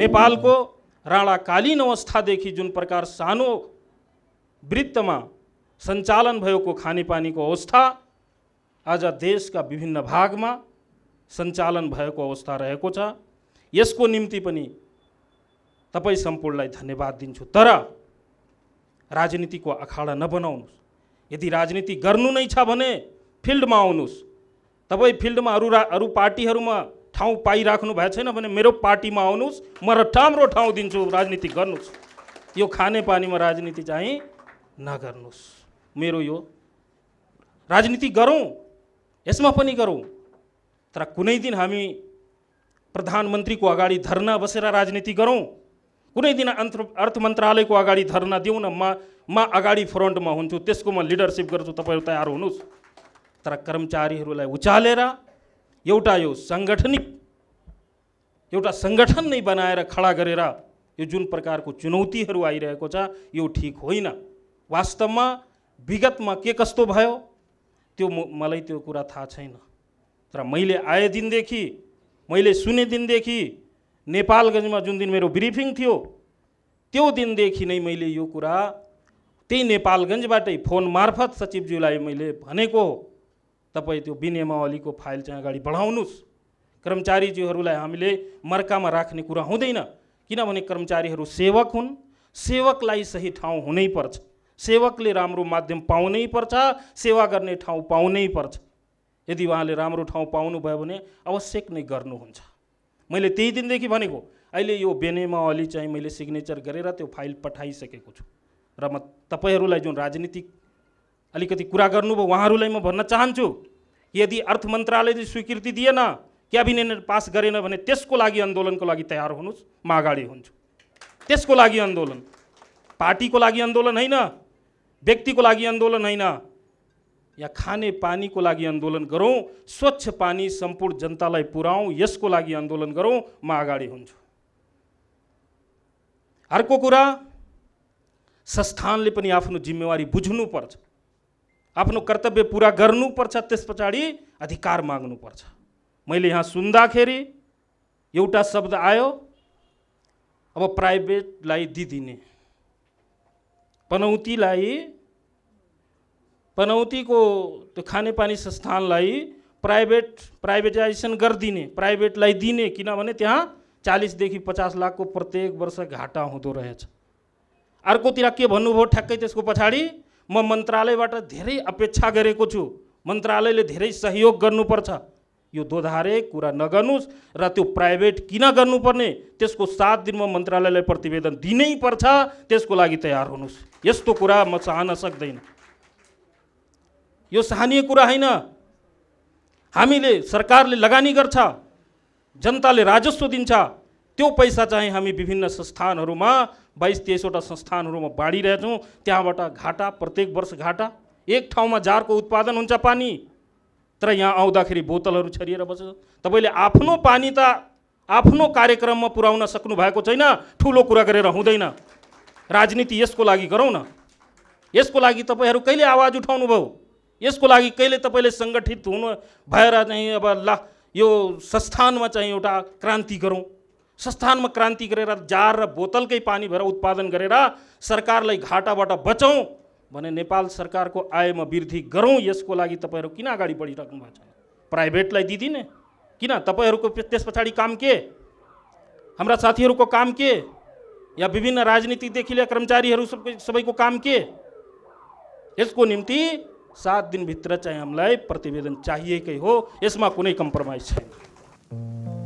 नेपालको राणाकालीन अवस्थादेखि जुन प्रकार सानो वृत्तमा सञ्चालन भएको खानेपानीको अवस्था आज देशका विभिन्न भागमा सञ्चालन भएको अवस्था रहेको छ यसको निम्ति पनि तपाईँ सम्पूर्णलाई धन्यवाद दिन्छु तर राजनीतिको अखाडा नबनाउनुहोस् यदि राजनीति गर्नु नै छ भने फिल्डमा आउनुहोस् तपाईँ फिल्डमा अरू रा अरू पार्टीहरूमा ठाउँ पाइराख्नु भएको छैन भने मेरो पार्टीमा आउनुहोस् म र राम्रो ठाउँ दिन्छु राजनीति गर्नुहोस् यो खानेपानीमा राजनीति चाहिँ नगर्नुहोस् मेरो यो राजनीति गरौँ यसमा पनि गरौँ तर कुनै दिन हामी प्रधानमन्त्रीको अगाडि धरना बसेर राजनीति गरौँ कुनै दिन अन्त अर्थ मन्त्रालयको अगाडि धरना दिउँ न म म अगाडि फ्रन्टमा हुन्छु त्यसको म लिडरसिप गर्छु तपाईँहरू तयार हुनुहोस् तर कर्मचारीहरूलाई उचालेर एउटा यो साङ्गठनिक एउटा सङ्गठन नै बनाएर खडा गरेर यो जुन प्रकारको चुनौतीहरू आइरहेको छ यो ठिक होइन वास्तवमा विगतमा के कस्तो भयो त्यो मलाई त्यो कुरा थाहा छैन तर मैले आए दिनदेखि मैले सुने दिनदेखि नेपालगञ्जमा जुन दिन मेरो ब्रिफिङ थियो त्यो दिनदेखि नै मैले यो कुरा त्यही नेपालगञ्जबाटै फोन मार्फत सचिवज्यूलाई मैले भनेको तपाईँ त्यो विनियमावलीको फाइल चाहिँ अगाडि बढाउनुहोस् कर्मचारीज्यूहरूलाई हामीले मर्कामा राख्ने कुरा हुँदैन किनभने कर्मचारीहरू सेवक हुन् सेवकलाई सही ठाउँ हुनैपर्छ सेवकले राम्रो माध्यम पाउनै पर्छ सेवा गर्ने ठाउँ पाउनै पर्छ यदि उहाँले राम्रो ठाउँ पाउनुभयो भने आवश्यक नै गर्नुहुन्छ मैले त्यही दिनदेखि भनेको अहिले यो बेनेमा अलि चाहिँ मैले सिग्नेचर गरेर त्यो फाइल पठाइसकेको छु र म तपाईँहरूलाई जुन राजनीतिक अलिकति कुरा गर्नुभयो उहाँहरूलाई म भन्न चाहन्छु यदि अर्थ मन्त्रालयले स्वीकृति दिएन क्याबिनेट पास गरेन भने त्यसको लागि आन्दोलनको लागि तयार हुनुहोस् म अगाडि हुन्छु त्यसको लागि आन्दोलन पार्टीको लागि आन्दोलन होइन व्यक्तिको लागि आन्दोलन होइन या खाने पानीको लागि आन्दोलन गरौँ स्वच्छ पानी सम्पूर्ण जनतालाई पुऱ्याउँ यसको लागि आन्दोलन गरौँ म अगाडि हुन्छु अर्को कुरा संस्थानले पनि आफ्नो जिम्मेवारी बुझ्नुपर्छ आफ्नो कर्तव्य पुरा गर्नुपर्छ त्यस पछाडि अधिकार माग्नुपर्छ मैले यहाँ सुन्दाखेरि एउटा शब्द आयो अब प्राइभेटलाई दिदिने पनौतीलाई पनौतीको त्यो खानेपानी संस्थानलाई प्राइभेट प्राइभेटाइजेसन गरिदिने प्राइभेटलाई दिने किनभने त्यहाँ चालिसदेखि पचास लाखको प्रत्येक वर्ष घाटा हुँदो रहेछ अर्कोतिर के भन्नुभयो ठ्याक्कै त्यसको पछाडि म मन्त्रालयबाट धेरै अपेक्षा गरेको छु मन्त्रालयले धेरै सहयोग गर्नुपर्छ यो दोधारे कुरा नगर्नुहोस् र त्यो प्राइभेट किन गर्नुपर्ने त्यसको सात दिनमा मन्त्रालयलाई प्रतिवेदन दिनै पर्छ त्यसको लागि तयार हुनुहोस् यस्तो कुरा म चाहन सक्दैन यो सहनीय कुरा होइन हामीले सरकारले लगानी गर्छ जनताले राजस्व दिन्छ त्यो पैसा चाहिँ हामी विभिन्न संस्थानहरूमा बाइस तेइसवटा संस्थानहरूमा बाँडिरहेछौँ त्यहाँबाट घाटा प्रत्येक वर्ष घाटा एक ठाउँमा जारको उत्पादन हुन्छ पानी तर यहाँ आउँदाखेरि बोतलहरू छरिएर बस्छ तपाईँले आफ्नो पानी त आफ्नो कार्यक्रममा पुर्याउन सक्नु भएको छैन ठुलो कुरा गरेर हुँदैन राजनीति यसको लागि गरौँ न यसको लागि तपाईँहरू कहिले आवाज उठाउनु भयो यसको लागि कहिले तपाईँले सङ्गठित हुनु भएर चाहिँ अब ला यो संस्थानमा चाहिँ एउटा क्रान्ति गरौँ संस्थानमा क्रान्ति गरेर जार र बोतलकै पानी भएर उत्पादन गरेर सरकारलाई घाटाबाट बचाउँ भने नेपाल सरकारको आयमा वृद्धि गरौँ यसको लागि तपाईँहरू किन अगाडि बढिराख्नु भएको छ प्राइभेटलाई दिदिने किन तपाईँहरूको त्यस पछाडि काम के हाम्रा साथीहरूको काम के या विभिन्न राजनीतिदेखि लिएर कर्मचारीहरू सबै सबैको काम के यसको निम्ति सात दिनभित्र चाहिँ हामीलाई प्रतिवेदन चाहिएकै हो यसमा कुनै कम्प्रोमाइज छैन